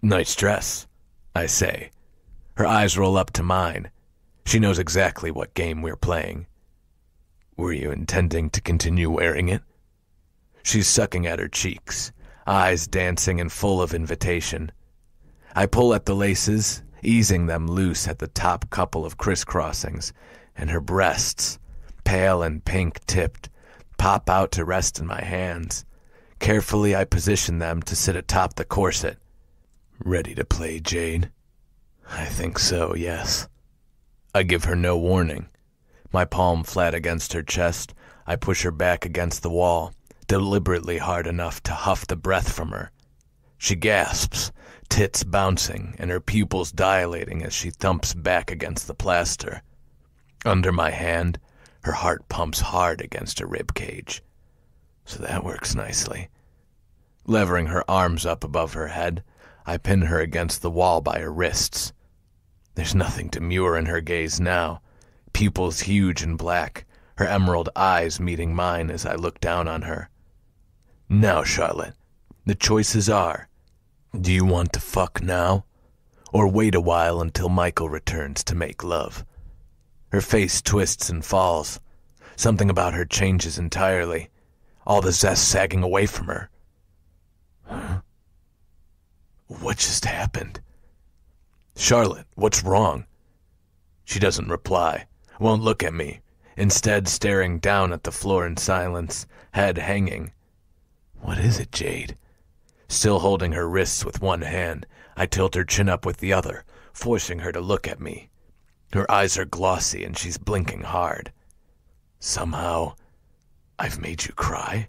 Nice dress, I say. Her eyes roll up to mine. She knows exactly what game we're playing. Were you intending to continue wearing it? She's sucking at her cheeks, eyes dancing and full of invitation. I pull at the laces, easing them loose at the top couple of crisscrossings, and her breasts, pale and pink tipped, pop out to rest in my hands. Carefully, I position them to sit atop the corset Ready to play, Jade? I think so, yes. I give her no warning. My palm flat against her chest, I push her back against the wall, deliberately hard enough to huff the breath from her. She gasps, tits bouncing, and her pupils dilating as she thumps back against the plaster. Under my hand, her heart pumps hard against her rib cage. So that works nicely. Levering her arms up above her head, I pin her against the wall by her wrists. There's nothing demure in her gaze now, pupils huge and black, her emerald eyes meeting mine as I look down on her. Now, Charlotte, the choices are do you want to fuck now? Or wait a while until Michael returns to make love? Her face twists and falls. Something about her changes entirely, all the zest sagging away from her. What just happened? Charlotte, what's wrong? She doesn't reply, won't look at me, instead staring down at the floor in silence, head hanging. What is it, Jade? Still holding her wrists with one hand, I tilt her chin up with the other, forcing her to look at me. Her eyes are glossy and she's blinking hard. Somehow, I've made you cry?